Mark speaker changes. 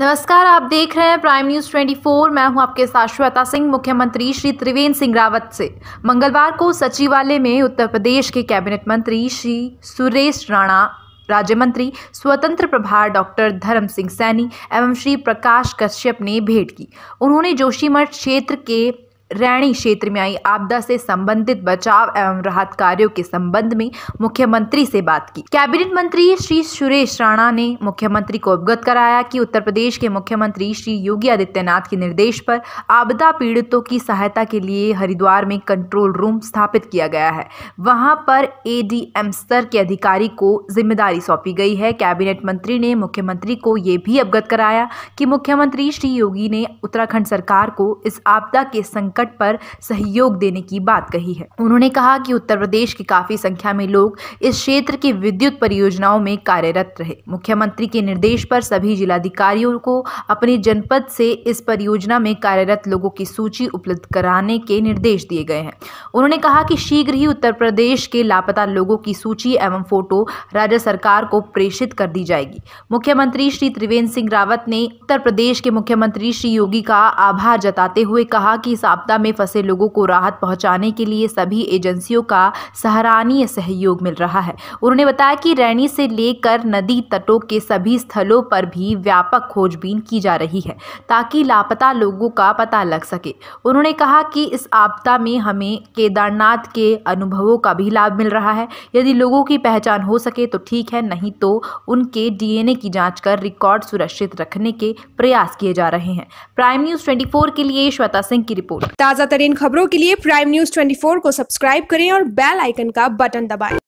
Speaker 1: नमस्कार आप देख रहे हैं प्राइम न्यूज 24 मैं हूं आपके साथ श्वेता सिंह मुख्यमंत्री श्री त्रिवेंद्र सिंह रावत से मंगलवार को सचिवालय में उत्तर प्रदेश के कैबिनेट मंत्री श्री सुरेश राणा राज्य मंत्री स्वतंत्र प्रभार डॉक्टर धर्म सिंह सैनी एवं श्री प्रकाश कश्यप ने भेंट की उन्होंने जोशीमठ क्षेत्र के रैणी क्षेत्र में आई आपदा से संबंधित बचाव एवं राहत कार्यों के संबंध में मुख्यमंत्री से बात की कैबिनेट मंत्री श्री सुरेश राणा ने मुख्यमंत्री को अवगत कराया कि उत्तर प्रदेश के मुख्यमंत्री श्री योगी आदित्यनाथ के निर्देश पर आपदा पीड़ितों की सहायता के लिए हरिद्वार में कंट्रोल रूम स्थापित किया गया है वहां पर एडीएम स्तर के अधिकारी को जिम्मेदारी सौंपी गई है कैबिनेट मंत्री ने मुख्यमंत्री को ये भी अवगत कराया कि मुख्यमंत्री श्री योगी ने उत्तराखंड सरकार को इस आपदा के संकट संकट पर सहयोग देने की बात कही है उन्होंने कहा कि उत्तर प्रदेश की काफी संख्या में लोग इस क्षेत्र की विद्युत परियोजनाओं में कार्यरत रहे मुख्यमंत्री के निर्देश पर सभी जिलाधिकारियों को अपने जनपद से इस परियोजना में कार्यरत लोगों की सूची उपलब्ध कराने के निर्देश दिए गए हैं उन्होंने कहा कि शीघ्र ही उत्तर प्रदेश के लापता लोगों की सूची एवं फोटो राज्य सरकार को प्रेषित कर दी जाएगी मुख्यमंत्री श्री त्रिवेंद्र सिंह रावत ने उत्तर प्रदेश के मुख्यमंत्री श्री योगी का आभार जताते हुए कहा कि इस आपदा में फंसे लोगों को राहत पहुंचाने के लिए सभी एजेंसियों का सराहनीय सहयोग मिल रहा है उन्होंने बताया कि रैनी से लेकर नदी तटों के सभी स्थलों पर भी व्यापक खोजबीन की जा रही है ताकि लापता लोगों का पता लग सके उन्होंने कहा कि इस आपदा में हमें केदारनाथ के अनुभवों का भी लाभ मिल रहा है यदि लोगों की पहचान हो सके तो ठीक है नहीं तो उनके डीएनए की जांच कर रिकॉर्ड सुरक्षित रखने के प्रयास किए जा रहे हैं प्राइम न्यूज 24 के लिए श्वेता सिंह की रिपोर्ट ताज़ा तरीन खबरों के लिए प्राइम न्यूज 24 को सब्सक्राइब करें और बेल आइकन का बटन दबाएं।